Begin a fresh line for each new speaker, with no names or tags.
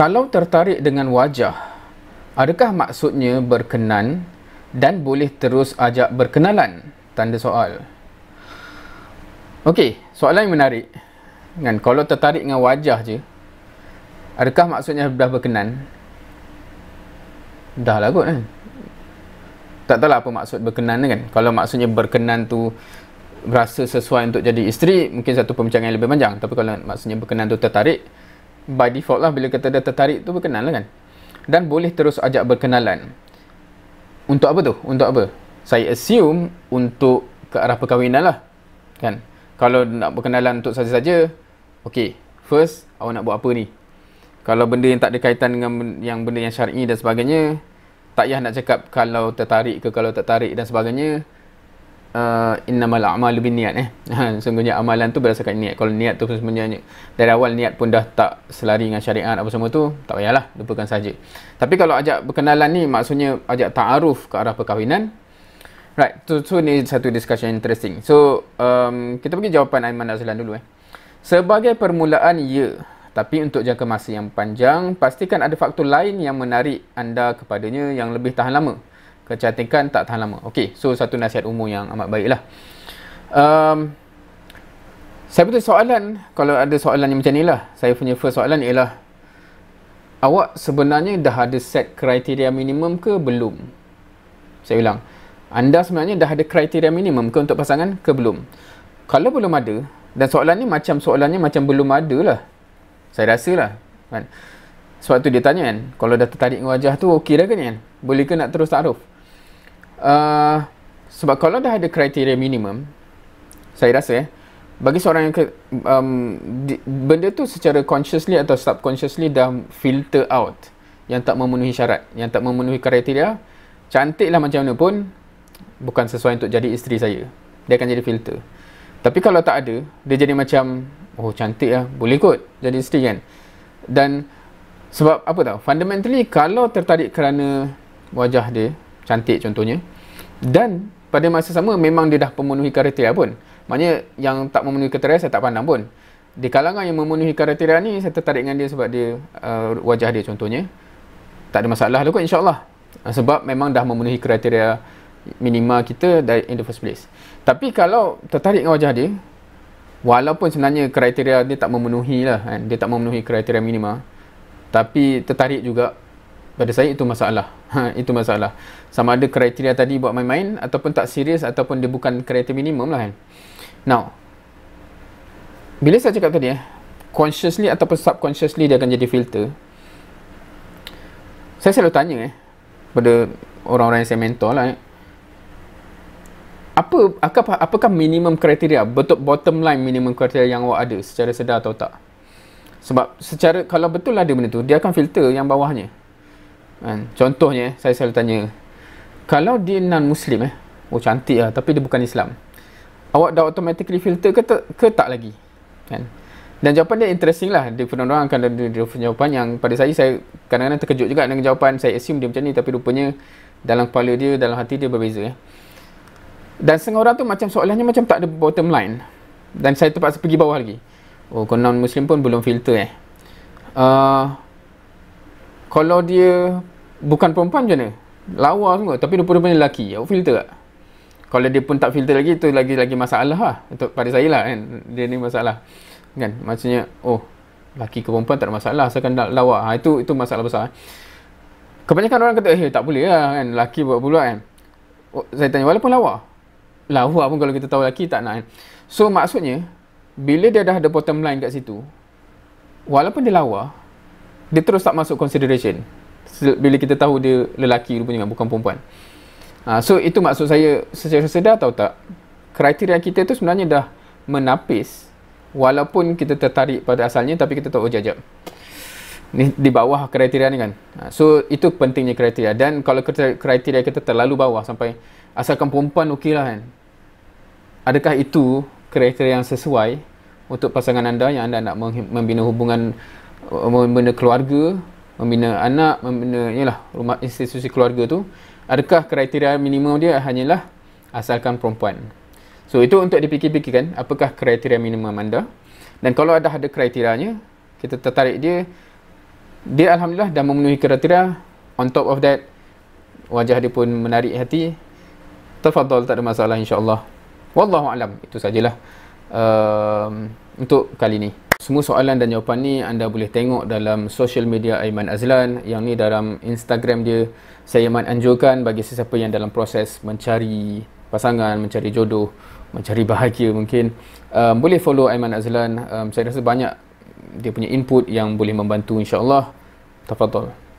Kalau tertarik dengan wajah, adakah maksudnya berkenan dan boleh terus ajak berkenalan? Tanda soal. Okey, soalan yang menarik. Kan, kalau tertarik dengan wajah je, adakah maksudnya dah berkenan? Dah lah kot kan. Tak tahulah apa maksud berkenan kan. Kalau maksudnya berkenan tu rasa sesuai untuk jadi isteri, mungkin satu pembincangan yang lebih panjang. Tapi kalau maksudnya berkenan tu tertarik, by default lah bila kata dah tertarik tu berkenal lah kan dan boleh terus ajak berkenalan untuk apa tu? untuk apa? saya assume untuk ke arah perkahwinan lah kan kalau nak berkenalan untuk saja-saja okay first awak nak buat apa ni kalau benda yang tak ada kaitan dengan yang benda yang syar'i dan sebagainya tak payah nak cakap kalau tertarik ke kalau tak tertarik dan sebagainya uh, innamal a'malu niat eh. Sungguhnya amalan tu berdasarkan niat. Kalau niat tu sebenarnya dari awal niat pun dah tak selari dengan syariat apa semua tu, tak payahlah, lupakan saja. Tapi kalau ajak berkenalan ni maksudnya ajak ta'aruf ke arah perkahwinan. Right, so, so ni satu discussion yang interesting. So, um, kita pergi jawapan Aiman Azlan dulu eh. Sebagai permulaan, ya. Tapi untuk jangka masa yang panjang, pastikan ada faktor lain yang menarik anda kepadanya yang lebih tahan lama kecantikan tak tahan lama. Okey, so satu nasihat umum yang amat baiklah. Um, saya punya soalan, kalau ada soalan yang macam ni lah. Saya punya first soalan ialah, awak sebenarnya dah ada set kriteria minimum ke belum? Saya bilang, anda sebenarnya dah ada kriteria minimum ke untuk pasangan ke belum? Kalau belum ada, dan soalan ni macam soalannya macam belum ada lah. Saya rasa lah. Kan? Sebab tu dia tanya kan, kalau dah tertarik dengan wajah tu okey dah kan? Boleh ke nak terus taruf? uh, sebab kalau dah ada kriteria minimum saya rasa eh, bagi seorang yang ke, um, di, benda tu secara consciously atau subconsciously dah filter out yang tak memenuhi syarat yang tak memenuhi kriteria cantiklah macam mana pun bukan sesuai untuk jadi isteri saya dia akan jadi filter tapi kalau tak ada dia jadi macam oh cantik lah boleh kot jadi isteri kan dan sebab apa tau? fundamentally kalau tertarik kerana wajah dia cantik contohnya dan pada masa sama memang dia dah memenuhi kriteria pun maknanya yang tak memenuhi kriteria saya tak pandang pun di kalangan yang memenuhi kriteria ni saya tertarik dengan dia sebab dia uh, wajah dia contohnya tak ada masalah lah kot insyaAllah uh, sebab memang dah memenuhi kriteria minima kita in the first place tapi kalau tertarik dengan wajah dia walaupun sebenarnya kriteria dia tak memenuhi lah kan? dia tak memenuhi kriteria minima tapi tertarik juga pada saya itu masalah ha, itu masalah sama ada kriteria tadi buat main-main ataupun tak serius ataupun dia bukan kriteria minimum lah kan now bila saya cakap tadi eh consciously ataupun subconsciously dia akan jadi filter saya selalu tanya eh pada orang-orang yang saya mentor lah eh apa apakah, apakah minimum kriteria betul bottom line minimum kriteria yang awak ada secara sedar atau tak sebab secara kalau betul ada benda tu dia akan filter yang bawahnya kan? Contohnya saya selalu tanya Kalau dia non muslim eh Oh cantik lah tapi dia bukan Islam Awak dah automatically filter ke, ke tak lagi kan? Dan jawapan dia interesting lah Dia pun orang akan ada dia jawapan yang pada saya Saya kadang-kadang terkejut juga dengan jawapan Saya assume dia macam ni tapi rupanya Dalam kepala dia, dalam hati dia berbeza eh? Dan setengah orang tu macam soalannya macam tak ada bottom line Dan saya terpaksa pergi bawah lagi Oh kau non muslim pun belum filter eh uh, kalau dia bukan perempuan macam mana? Lawa semua tapi rupa-rupa ni lelaki. Aku filter tak? Kalau dia pun tak filter lagi itu lagi-lagi masalah lah. Untuk pada saya lah kan. Dia ni masalah. Kan? Maksudnya oh lelaki ke perempuan tak ada masalah asalkan nak lawa. Ha, itu itu masalah besar. Eh. Kebanyakan orang kata eh tak boleh lah kan. Lelaki buat pula kan. Oh, saya tanya walaupun lawa. Lawa pun kalau kita tahu lelaki tak nak kan. So maksudnya bila dia dah ada bottom line kat situ walaupun dia lawa dia terus tak masuk consideration bila kita tahu dia lelaki rupanya kan bukan perempuan ha, so itu maksud saya secara sedar tahu tak kriteria kita tu sebenarnya dah menapis walaupun kita tertarik pada asalnya tapi kita tahu oh jajab ni di bawah kriteria ni kan ha, so itu pentingnya kriteria dan kalau kriteria kita terlalu bawah sampai asalkan perempuan okey lah kan adakah itu kriteria yang sesuai untuk pasangan anda yang anda nak membina hubungan uh, membina keluarga membina anak, membina yalah, rumah institusi keluarga tu, adakah kriteria minimum dia hanyalah asalkan perempuan? So itu untuk dipikir-pikirkan apakah kriteria minimum anda dan kalau ada ada kriterianya kita tertarik dia dia alhamdulillah dah memenuhi kriteria on top of that wajah dia pun menarik hati tafadhol tak ada masalah insya Allah. wallahu alam itu sajalah um, untuk kali ni semua soalan dan jawapan ni anda boleh tengok dalam social media Aiman Azlan yang ni dalam Instagram dia. Saya amat anjurkan bagi sesiapa yang dalam proses mencari pasangan, mencari jodoh, mencari bahagia mungkin um, boleh follow Aiman Azlan. Um, saya rasa banyak dia punya input yang boleh membantu insya-Allah. Tafadhol.